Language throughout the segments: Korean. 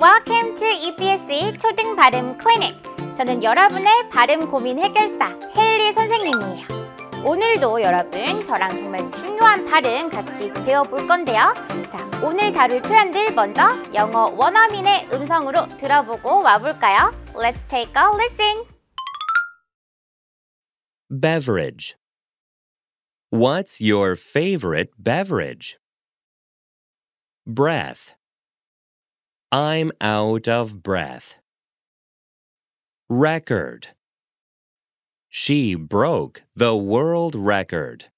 Welcome to EBSE 초등 발음 클리닉. 저는 여러분의 발음 고민 해결사 헤일리 선생님이에요. 오늘도 여러분 저랑 정말 중요한 발음 같이 배워볼 건데요. 자, 오늘 다룰 표현들 먼저 영어 원어민의 음성으로 들어보고 와볼까요? Let's take a listen. Beverage. What's your favorite beverage? Breath. I'm out of breath. Record. She broke the world record.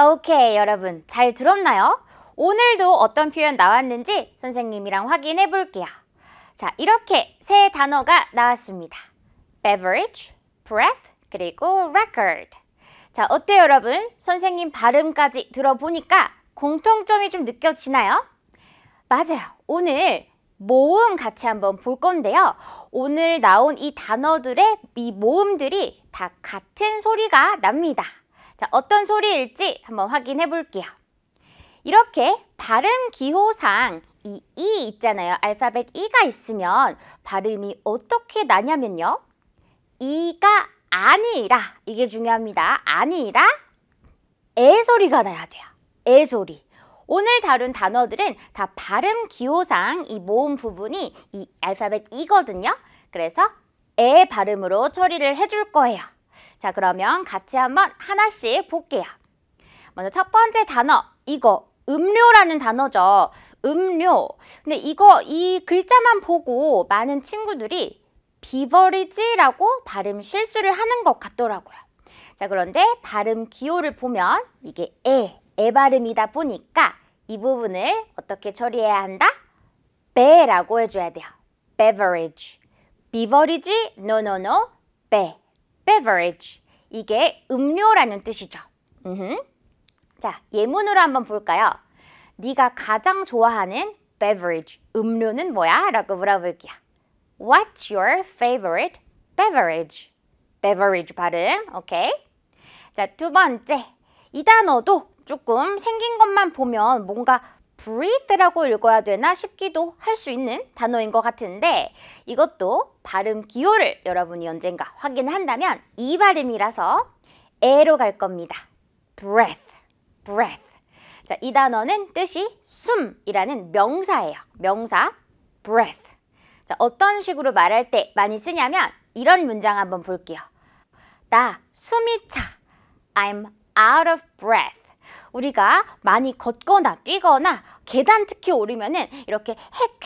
오케이, 여러분. 잘 들었나요? 오늘도 어떤 표현 나왔는지 선생님이랑 확인해 볼게요. 자, 이렇게 세 단어가 나왔습니다. beverage, breath, 그리고 record. 자, 어때요, 여러분? 선생님 발음까지 들어보니까 공통점이 좀 느껴지나요? 맞아요. 오늘 모음 같이 한번 볼 건데요. 오늘 나온 이 단어들의 이 모음들이 다 같은 소리가 납니다. 자, 어떤 소리일지 한번 확인해 볼게요. 이렇게 발음 기호상 이 E 있잖아요. 알파벳 E가 있으면 발음이 어떻게 나냐면요. E가 아니라 이게 중요합니다. 아니라 에 소리가 나야 돼요. 에 소리. 오늘 다룬 단어들은 다 발음 기호상 이 모음 부분이 이 알파벳 이거든요. 그래서 에 발음으로 처리를 해줄 거예요. 자 그러면 같이 한번 하나씩 볼게요. 먼저 첫 번째 단어 이거 음료라는 단어죠. 음료. 근데 이거 이 글자만 보고 많은 친구들이 비버리지라고 발음 실수를 하는 것 같더라고요. 자 그런데 발음 기호를 보면 이게 에에 발음이다 보니까 이 부분을 어떻게 처리해야 한다? 배라고 해줘야 돼요. beverage. beverage? no, no, no. 배. beverage. 이게 음료라는 뜻이죠. 음흠. 자, 예문으로 한번 볼까요? 네가 가장 좋아하는 beverage, 음료는 뭐야? 라고 물어볼게요. What's your favorite beverage? beverage 발음, 오케이? 자, 두 번째. 이 단어도 조금 생긴 것만 보면 뭔가 breathe라고 읽어야 되나 싶기도 할 수 있는 단어인 것 같은데 이것도 발음 기호를 여러분이 언젠가 확인한다면 이 발음이라서 에로 갈 겁니다. breath, breath. 자, 이 단어는 뜻이 숨이라는 명사예요. 명사 breath. 자, 어떤 식으로 말할 때 많이 쓰냐면 이런 문장 한번 볼게요. 나 숨이 차. I'm out of breath. 우리가 많이 걷거나 뛰거나 계단 특히 오르면은 이렇게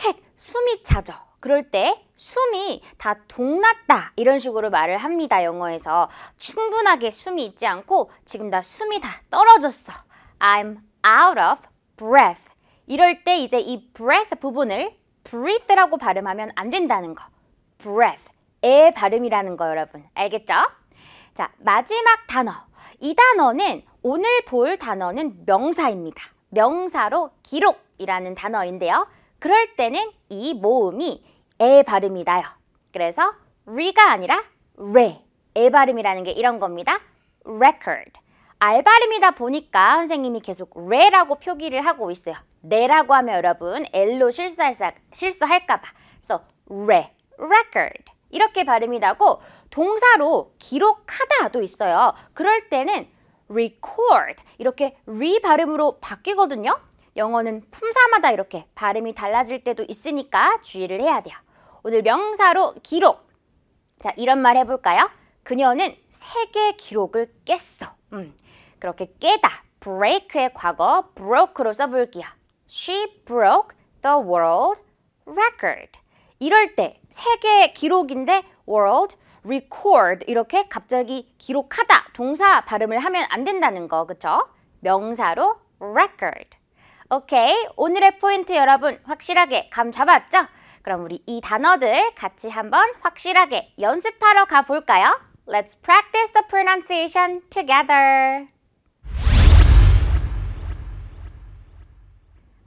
헥헥 숨이 차죠. 그럴 때 숨이 다 동났다 이런 식으로 말을 합니다. 영어에서 충분하게 숨이 있지 않고 지금 다 숨이 다 떨어졌어. I'm out of breath. 이럴 때 이제 이 breath 부분을 breathe라고 발음하면 안 된다는 거. breath의 발음이라는 거 여러분 알겠죠? 자, 마지막 단어. 이 단어는 오늘 볼 단어는 명사입니다. 명사로 기록이라는 단어인데요. 그럴 때는 이 모음이 에 발음이 나요. 그래서 re가 아니라 re, 에 발음이라는 게 이런 겁니다. record. 알 발음이다 보니까 선생님이 계속 re라고 표기를 하고 있어요. re라고 하면 여러분 el로 실수할, 실수할까봐. so re, record. 이렇게 발음이 나고 동사로 기록하다도 있어요. 그럴 때는 record 이렇게 re 발음으로 바뀌거든요. 영어는 품사마다 이렇게 발음이 달라질 때도 있으니까 주의를 해야 돼요. 오늘 명사로 기록. 자, 이런 말 해볼까요? 그녀는 세계 기록을 깼어. 음, 그렇게 깨다. break의 과거 broke로 써볼게요. She broke the world record. 이럴 때 세계 기록인데 world, record 이렇게 갑자기 기록하다 동사 발음을 하면 안 된다는 거 그쵸? 명사로 record. 오케이 오늘의 포인트 여러분 확실하게 감 잡았죠? 그럼 우리 이 단어들 같이 한번 확실하게 연습하러 가볼까요? Let's practice the pronunciation together.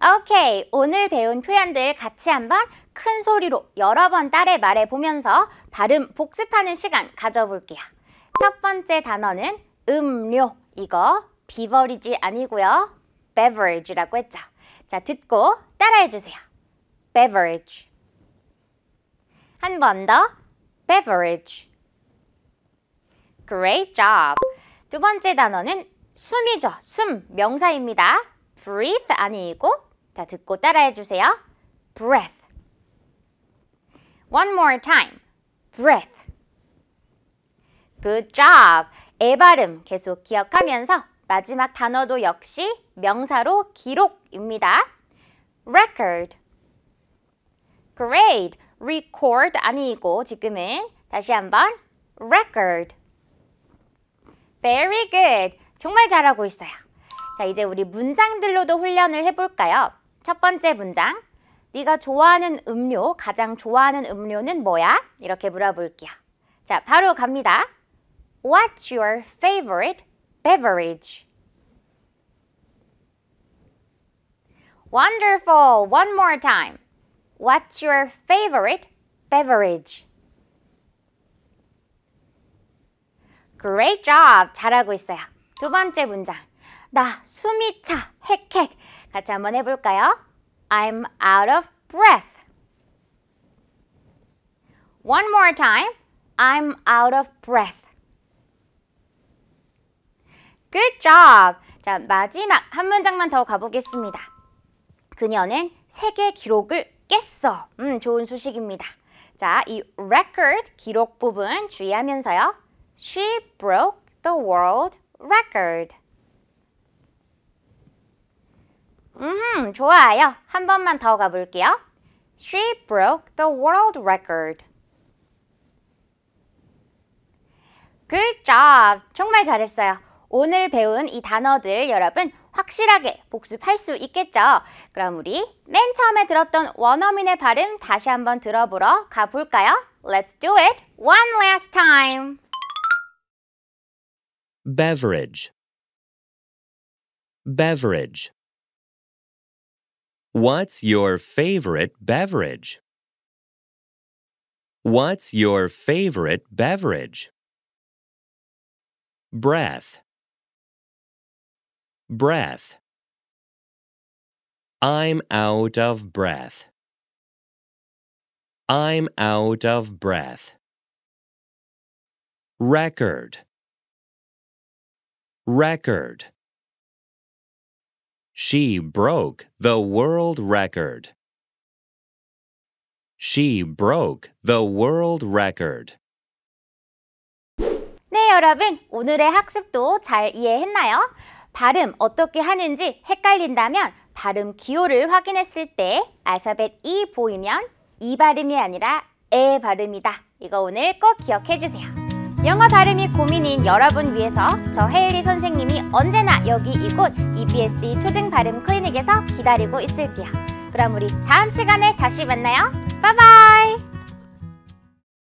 오케이, 오늘 배운 표현들 같이 한번 큰 소리로 여러 번 따라 말해보면서 발음 복습하는 시간 가져볼게요. 첫 번째 단어는 음료, 이거 비버리지 아니고요. beverage라고 했죠. 자, 듣고 따라해주세요. beverage 한 번 더, beverage Great job! 두 번째 단어는 숨이죠. 숨, 명사입니다. breathe 아니고 자, 듣고 따라해 주세요. breath. One more time. breath. Good job. 에 발음 계속 기억하면서 마지막 단어도 역시 명사로 기록입니다. record. Great. record 아니고 지금은 다시 한번 record. Very good. 정말 잘하고 있어요. 자, 이제 우리 문장들로도 훈련을 해볼까요? 첫 번째 문장. 네가 좋아하는 음료, 가장 좋아하는 음료는 뭐야? 이렇게 물어볼게요. 자, 바로 갑니다. What's your favorite beverage? Wonderful. One more time. What's your favorite beverage? Great job. 잘하고 있어요. 두 번째 문장. 나수미 차. 헥헥. 같이 한번 해볼까요? I'm out of breath. One more time. I'm out of breath. Good job! 자, 마지막 한 문장만 더 가보겠습니다. 그녀는 세계 기록을 깼어. 음, 좋은 소식입니다. 자, 이 record 기록 부분 주의하면서요. She broke the world record. 음, 좋아요. 한 번만 더 가볼게요. She broke the world record. Good job! 정말 잘했어요. 오늘 배운 이 단어들 여러분 확실하게 복습할 수 있겠죠? 그럼 우리 맨 처음에 들었던 원어민의 발음 다시 한번 들어보러 가볼까요? Let's do it one last time. beverage beverage What's your favorite beverage? What's your favorite beverage? Breath. Breath. I'm out of breath. I'm out of breath. Record. Record. She broke the world record. She broke the world record. 네, 여러분. 오늘의 학습도 잘 이해했나요? 발음 어떻게 하는지 헷갈린다면 발음 기호를 확인했을 때 알파벳 E 보이면 이 발음이 아니라 에 발음이다. 이거 오늘 꼭 기억해 주세요. 영어 발음이 고민인 여러분 위해서 저 헤일리 선생님이 언제나 여기 이곳 EBSC e 초등 발음 클리닉에서 기다리고 있을게요. 그럼 우리 다음 시간에 다시 만나요. 바이바이!